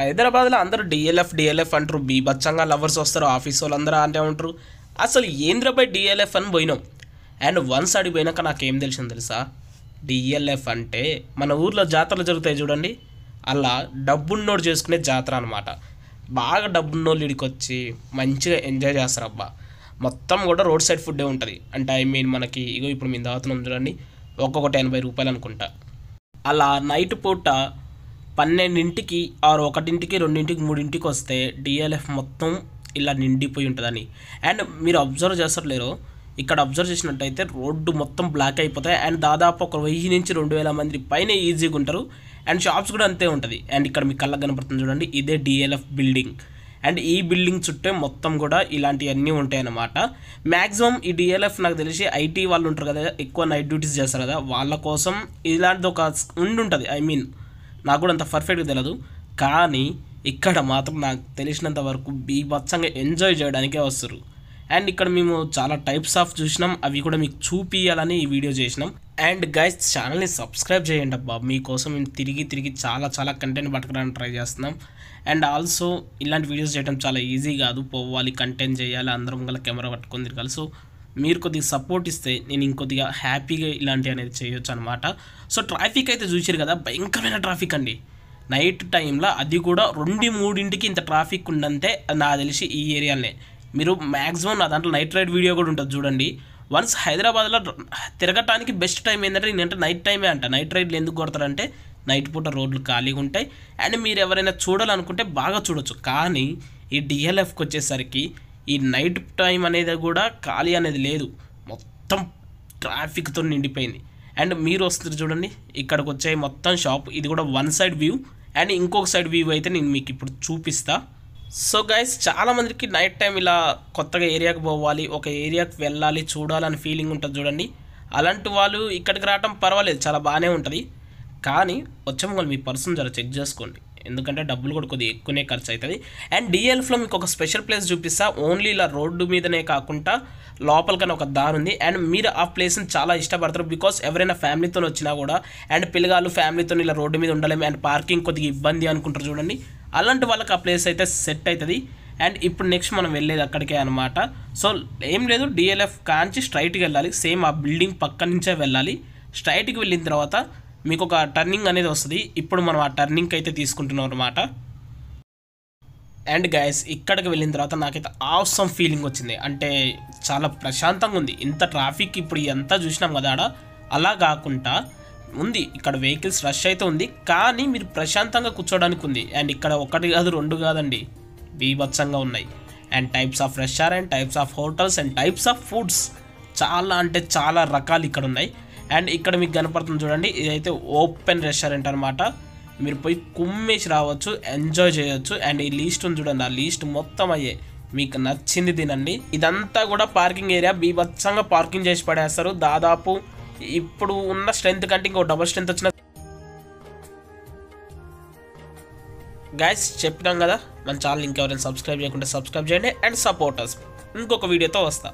హైదరాబాద్లో అందరూ DLF DLF అంటారు బీభత్సంగా లవర్స్ వస్తారు ఆఫీస్ వాళ్ళందరూ అంటే ఉంటారు అసలు ఏంద్రపై డిఎల్ఎఫ్ అని పోయినాం అండ్ వన్స్ అడిగిపోయినాక పోయినాక నాకేం తెలిసింది తెలుసా డిఎల్ఎఫ్ అంటే మన ఊర్లో జాతరలు జరుగుతాయి చూడండి అలా డబ్బున్నోడు చేసుకునే జాతర అనమాట బాగా డబ్బున్నోళ్ళు ఇడికి వచ్చి మంచిగా ఎంజాయ్ చేస్తారు అబ్బా మొత్తం కూడా రోడ్ సైడ్ ఫుడ్డే ఉంటుంది అంటే ఐ మీన్ మనకి ఇగో ఇప్పుడు మేము దాగుతున్నాం చూడండి ఒక్కొక్కటి ఎనభై రూపాయలు అనుకుంటా అలా నైట్ పూట పన్నెండింటికి ఆరు ఒకటింటికి రెండింటికి మూడింటికి వస్తే డిఎల్ఎఫ్ మొత్తం ఇలా నిండిపోయి ఉంటుందని అండ్ మీరు అబ్జర్వ్ చేస్తారు లేరు ఇక్కడ అబ్జర్వ్ చేసినట్టయితే రోడ్డు మొత్తం బ్లాక్ అయిపోతాయి అండ్ దాదాపు ఒక వెయ్యి నుంచి రెండు వేల మంది పైన ఈజీగా ఉంటారు అండ్ షాప్స్ కూడా అంతే ఉంటుంది అండ్ ఇక్కడ మీ కళ్ళకు కనపడుతుంది చూడండి ఇదే డిఎల్ఎఫ్ బిల్డింగ్ అండ్ ఈ బిల్డింగ్ చుట్టే మొత్తం కూడా ఇలాంటివన్నీ ఉంటాయి అన్నమాట మ్యాక్సిమం ఈ డిఎల్ఎఫ్ నాకు తెలిసి ఐటీ వాళ్ళు ఉంటారు కదా ఎక్కువ నైట్ డ్యూటీస్ చేస్తారు కదా వాళ్ళ కోసం ఇలాంటిది ఒక ఉండి ఉంటుంది ఐ మీన్ నాకు కూడా అంత పర్ఫెక్ట్గా తెలియదు కానీ ఇక్కడ మాత్రం నాకు తెలిసినంత వరకు బీభత్సంగా ఎంజాయ్ చేయడానికే వస్తారు అండ్ ఇక్కడ మేము చాలా టైప్స్ ఆఫ్ చూసినాం అవి కూడా మీకు చూపియాలని ఈ వీడియో చేసినాం అండ్ గైస్ ఛానల్ని సబ్స్క్రైబ్ చేయండి అబ్బా మీకోసం మేము తిరిగి తిరిగి చాలా చాలా కంటెంట్ పట్టుకోవడానికి ట్రై చేస్తున్నాం అండ్ ఆల్సో ఇలాంటి వీడియోస్ చేయడం చాలా ఈజీ కాదు పోవాలి కంటెంట్ చేయాలి అందరం గల కెమెరా పట్టుకొని తిరగాలి సో మీరు కొద్దిగా సపోర్ట్ ఇస్తే నేను ఇంకొద్దిగా హ్యాపీగా ఇలాంటివి అనేది చేయొచ్చు అనమాట సో ట్రాఫిక్ అయితే చూసారు కదా భయంకరమైన ట్రాఫిక్ అండి నైట్ టైంలో అది కూడా రెండు మూడింటికి ఇంత ట్రాఫిక్ ఉందంటే నాకు తెలిసి ఈ ఏరియానే మీరు మ్యాక్సిమం నా దాంట్లో నైట్ రైడ్ వీడియో కూడా ఉంటుంది చూడండి వన్స్ హైదరాబాద్లో తిరగటానికి బెస్ట్ టైం ఏంటంటే నేనంటే నైట్ టైమే అంట నైట్ రైడ్లు ఎందుకు కొడతారంటే నైట్ పూట రోడ్లు ఖాళీగా ఉంటాయి అండ్ మీరు ఎవరైనా చూడాలనుకుంటే బాగా చూడొచ్చు కానీ ఈ డిఎల్ఎఫ్కి వచ్చేసరికి ఈ నైట్ టైం అనేది కూడా ఖాళీ అనేది లేదు మొత్తం ట్రాఫిక్తో నిండిపోయింది అండ్ మీరు వస్తున్నారు చూడండి ఇక్కడికి వచ్చే మొత్తం షాప్ ఇది కూడా వన్ సైడ్ వ్యూ అండ్ ఇంకొక సైడ్ వ్యూ అయితే నేను మీకు ఇప్పుడు చూపిస్తా సో గైస్ చాలామందికి నైట్ టైం ఇలా కొత్తగా ఏరియాకి పోవాలి ఒక ఏరియాకి వెళ్ళాలి చూడాలని ఫీలింగ్ ఉంటుంది చూడండి అలాంటి వాళ్ళు ఇక్కడికి రావటం పర్వాలేదు చాలా బాగానే ఉంటుంది కానీ వచ్చే మీ పర్సన్ జర చెక్ చేసుకోండి ఎందుకంటే డబ్బులు కూడా కొద్దిగా ఎక్కువనే ఖర్చు అవుతుంది అండ్ డిఎల్ఫ్లో మీకు ఒక స్పెషల్ ప్లేస్ చూపిస్తా ఓన్లీ ఇలా రోడ్డు మీదనే కాకుండా కానీ ఒక దారి ఉంది అండ్ మీరు ఆ ప్లేస్ని చాలా ఇష్టపడతారు బికాస్ ఎవరైనా ఫ్యామిలీతో వచ్చినా కూడా అండ్ పిల్లగాళ్ళు ఫ్యామిలీతో ఇలా రోడ్డు మీద ఉండలేము అండ్ పార్కింగ్ కొద్దిగా ఇబ్బంది అనుకుంటారు చూడండి అలాంటి వాళ్ళకి ఆ ప్లేస్ అయితే సెట్ అవుతుంది అండ్ ఇప్పుడు నెక్స్ట్ మనం వెళ్ళేది అక్కడికే అనమాట సో ఏం లేదు డిఎల్ఎఫ్ కాంచి స్ట్రైట్కి వెళ్ళాలి సేమ్ ఆ బిల్డింగ్ పక్క నుంచే వెళ్ళాలి స్ట్రైట్కి వెళ్ళిన తర్వాత మీకు ఒక టర్నింగ్ అనేది వస్తుంది ఇప్పుడు మనం ఆ టర్నింగ్కి అయితే తీసుకుంటున్నాం అనమాట అండ్ గ్యాస్ ఇక్కడికి వెళ్ళిన తర్వాత నాకైతే ఆసం ఫీలింగ్ వచ్చింది అంటే చాలా ప్రశాంతంగా ఉంది ఇంత ట్రాఫిక్ ఇప్పుడు ఎంత చూసినాం కదా ఆడ అలా కాకుండా ఉంది ఇక్కడ వెహికల్స్ రష్ అయితే ఉంది కానీ మీరు ప్రశాంతంగా కూర్చోడానికి ఉంది అండ్ ఇక్కడ ఒకటి కాదు రెండు కాదండి బీభత్సంగా ఉన్నాయి and types of restaurant types of hotels and types of foods చాలా అంటే చాలా రకాలు ఇక్కడ ఉన్నాయి అండ్ ఇక్కడ మీకు కనపడుతుంది చూడండి ఇదైతే ఓపెన్ రెస్టారెంట్ అనమాట మీరు పోయి కుమ్మేసి రావచ్చు ఎంజాయ్ చేయొచ్చు అండ్ ఈ లీస్ట్ ఉంది చూడండి ఆ లీస్ట్ మొత్తం అయ్యే మీకు నచ్చింది తినండి ఇదంతా కూడా పార్కింగ్ ఏరియా బీభత్సంగా పార్కింగ్ చేసి పడేస్తారు దాదాపు ఇప్పుడు ఉన్న స్ట్రెంత్ కంటే ఇంకో డబుల్ స్ట్రెంత్ వచ్చిన గైస్ చెప్పినాం కదా మన ఛానల్ ఇంకెవరైనా సబ్స్క్రైబ్ చేయకుండా సబ్స్క్రైబ్ చేయండి అండ్ సపోర్టర్స్ ఇంకొక వీడియోతో వస్తా